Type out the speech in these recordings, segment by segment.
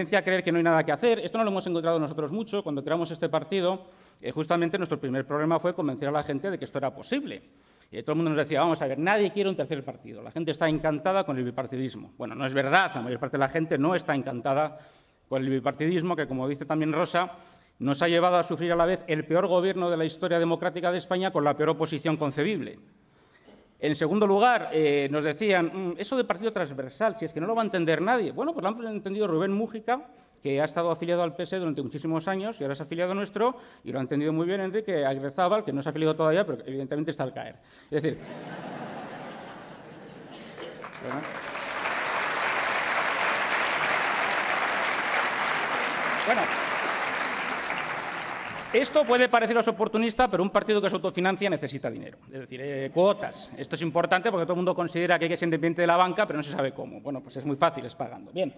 a creer que no hay nada que hacer. Esto no lo hemos encontrado nosotros mucho. Cuando creamos este partido, eh, justamente nuestro primer problema fue convencer a la gente de que esto era posible. Y todo el mundo nos decía, vamos a ver, nadie quiere un tercer partido. La gente está encantada con el bipartidismo. Bueno, no es verdad, la mayor parte de la gente no está encantada con el bipartidismo, que como dice también Rosa, nos ha llevado a sufrir a la vez el peor gobierno de la historia democrática de España con la peor oposición concebible. En segundo lugar, eh, nos decían, mm, eso de partido transversal, si es que no lo va a entender nadie. Bueno, pues lo han entendido Rubén Mújica, que ha estado afiliado al PS e durante muchísimos años y ahora es afiliado nuestro, y lo ha entendido muy bien Enrique Agrezábal, que no se ha afiliado todavía, pero evidentemente está al caer. Es decir... bueno. Esto puede pareceros oportunista, pero un partido que se autofinancia necesita dinero, es decir, eh, cuotas. Esto es importante porque todo el mundo considera que hay que ser independiente de la banca, pero no se sabe cómo. Bueno, pues es muy fácil, es pagando. Bien.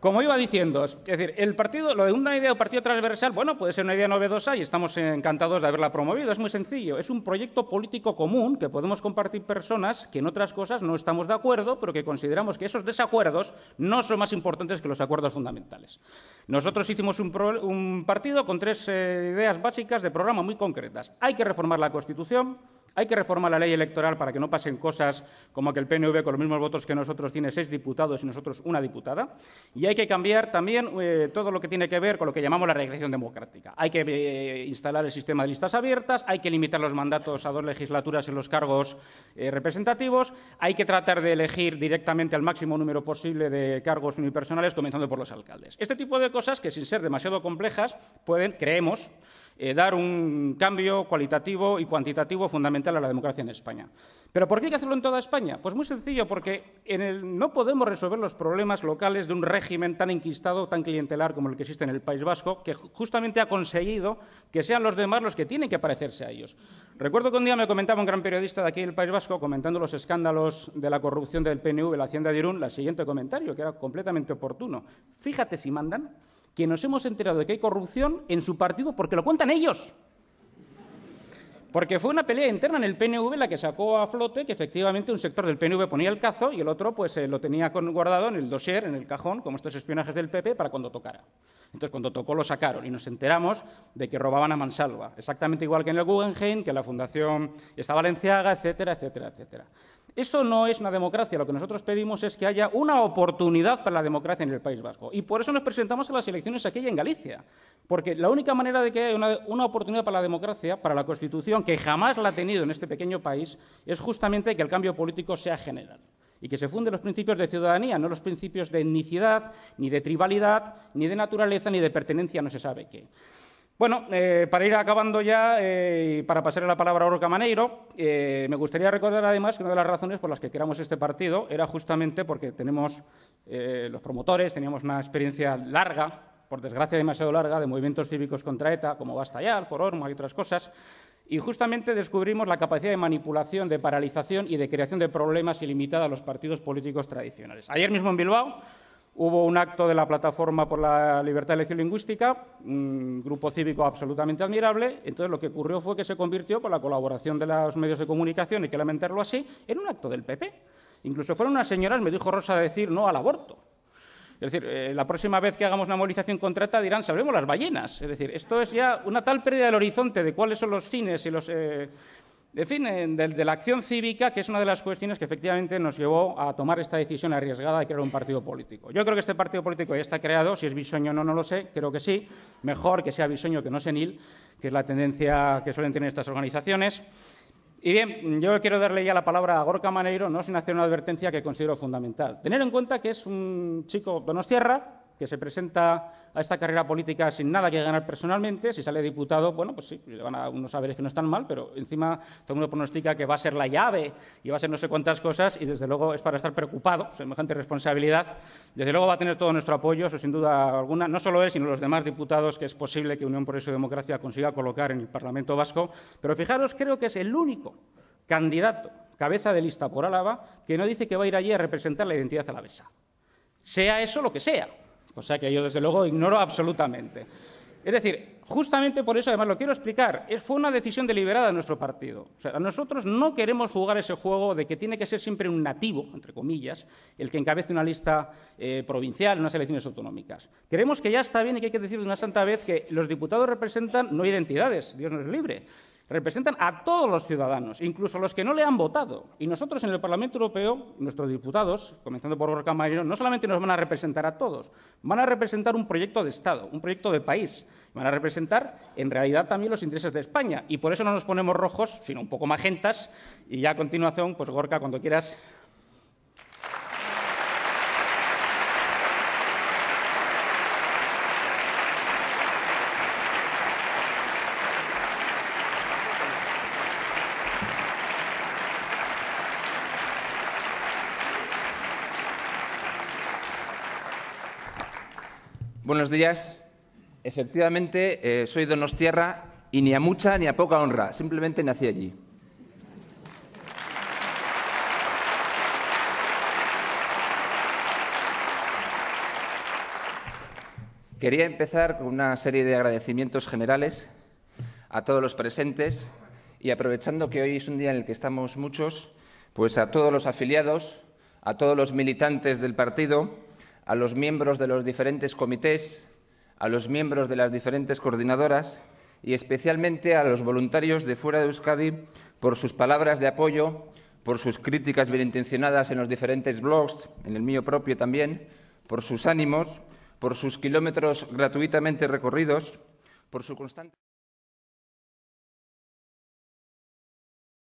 Como iba diciendo, es decir, el partido, lo de una idea o partido transversal, bueno, puede ser una idea novedosa y estamos encantados de haberla promovido. Es muy sencillo, es un proyecto político común que podemos compartir personas que en otras cosas no estamos de acuerdo, pero que consideramos que esos desacuerdos no son más importantes que los acuerdos fundamentales. Nosotros hicimos un, partido con tres eh, ideas básicas de programa muy concretas. Hay que reformar la Constitución, hay que reformar la ley electoral para que no pasen cosas como que el PNV con los mismos votos que nosotros tiene seis diputados y nosotros una diputada. Y hay que cambiar también eh, todo lo que tiene que ver con lo que llamamos la regresión democrática. Hay que eh, instalar el sistema de listas abiertas, hay que limitar los mandatos a dos legislaturas en los cargos eh, representativos, hay que tratar de elegir directamente al máximo número posible de cargos unipersonales, comenzando por los alcaldes. Este tipo de cosas que, sin ser demasiado complejas, pueden, creemos, eh, dar un cambio cualitativo y cuantitativo fundamental a la democracia en España. ¿Pero por qué hay que hacerlo en toda España? Pues muy sencillo, porque en el, no podemos resolver los problemas locales de un régimen tan enquistado, tan clientelar como el que existe en el País Vasco, que justamente ha conseguido que sean los demás los que tienen que parecerse a ellos. Recuerdo que un día me comentaba un gran periodista de aquí el País Vasco, comentando los escándalos de la corrupción del PNV, la Hacienda de Irún, el siguiente comentario, que era completamente oportuno. Fíjate si mandan que nos hemos enterado de que hay corrupción en su partido porque lo cuentan ellos. Porque fue una pelea interna en el PNV la que sacó a flote que efectivamente un sector del PNV ponía el cazo y el otro pues eh, lo tenía guardado en el dossier, en el cajón, como estos espionajes del PP, para cuando tocara. Entonces, cuando tocó, lo sacaron y nos enteramos de que robaban a Mansalva, exactamente igual que en el Guggenheim, que la Fundación está Valenciaga, etcétera, etcétera, etcétera. Esto no es una democracia. Lo que nosotros pedimos es que haya una oportunidad para la democracia en el País Vasco. Y por eso nos presentamos a las elecciones aquí y en Galicia. Porque la única manera de que haya una, oportunidad para la democracia, para la Constitución, que jamás la ha tenido en este pequeño país, es justamente que el cambio político sea general y que se funden los principios de ciudadanía, no los principios de etnicidad, ni de tribalidad, ni de naturaleza, ni de pertenencia, no se sabe qué. Bueno, eh, para ir acabando ya eh, y para pasar la palabra a Orca Maneiro, eh, me gustaría recordar además que una de las razones por las que creamos este partido era justamente porque tenemos los promotores, teníamos una experiencia larga, por desgracia demasiado larga, de movimientos cívicos contra ETA, como Basta ya, Fororma y otras cosas, y justamente descubrimos la capacidad de manipulación, de paralización y de creación de problemas ilimitada a los partidos políticos tradicionales. Ayer mismo en Bilbao Hubo un acto de la Plataforma por la Libertad de Elección Lingüística, un grupo cívico absolutamente admirable. Entonces, lo que ocurrió fue que se convirtió, con la colaboración de los medios de comunicación, y que lamentarlo así, en un acto del PP. Incluso fueron unas señoras, me dijo Rosa, a decir no al aborto. Es decir, eh, la próxima vez que hagamos una movilización contrata dirán, sabremos las ballenas. Es decir, esto es ya una tal pérdida del horizonte de cuáles son los fines y los, eh, en fin, eh, de, la acción cívica, que es una de las cuestiones que efectivamente nos llevó a tomar esta decisión arriesgada de crear un partido político. Yo creo que este partido político ya está creado, si es bisoño o no, no lo sé, creo que sí, mejor que sea bisoño que no senil, que es la tendencia que suelen tener estas organizaciones. Y bien, yo quiero darle ya la palabra a Gorka Maneiro, no sin hacer una advertencia que considero fundamental. Tener en cuenta que es un chico donostierra que se presenta a esta carrera política sin nada que ganar personalmente, si sale diputado, bueno, pues sí, le van a unos saberes que no están mal, pero encima todo el mundo pronostica que va a ser la llave y va a ser no sé cuántas cosas y desde luego es para estar preocupado, semejante responsabilidad. Desde luego va a tener todo nuestro apoyo, eso sin duda alguna, no solo él, sino los demás diputados que es posible que Unión por y Democracia consiga colocar en el Parlamento Vasco. Pero fijaros, creo que es el único candidato, cabeza de lista por Álava, que no dice que va a ir allí a representar la identidad alavesa. Sea eso lo que sea, o sea que yo, desde luego, ignoro absolutamente. Es decir, justamente por eso, además lo quiero explicar, fue una decisión deliberada de nuestro partido. O sea, nosotros no queremos jugar ese juego de que tiene que ser siempre un nativo, entre comillas, el que encabece una lista eh, provincial en unas elecciones autonómicas. Creemos que ya está bien y que hay que decir de una santa vez que los diputados representan no identidades, Dios nos libre, representan a todos los ciudadanos, incluso a los que no le han votado. Y nosotros en el Parlamento Europeo, nuestros diputados, comenzando por Gorka Marino, no solamente nos van a representar a todos, van a representar un proyecto de Estado, un proyecto de país. Van a representar, en realidad, también los intereses de España. Y por eso no nos ponemos rojos, sino un poco magentas. Y ya a continuación, pues Gorka, cuando quieras, Buenos días. Efectivamente, eh, soy Donostierra y ni a mucha ni a poca honra, simplemente nací allí. Quería empezar con una serie de agradecimientos generales a todos los presentes y aprovechando que hoy es un día en el que estamos muchos, pues a todos los afiliados, a todos los militantes del partido, a los miembros de los diferentes comités, a los miembros de las diferentes coordinadoras y especialmente a los voluntarios de fuera de Euskadi por sus palabras de apoyo, por sus críticas bien intencionadas en los diferentes blogs, en el mío propio también, por sus ánimos, por sus kilómetros gratuitamente recorridos, por su constante.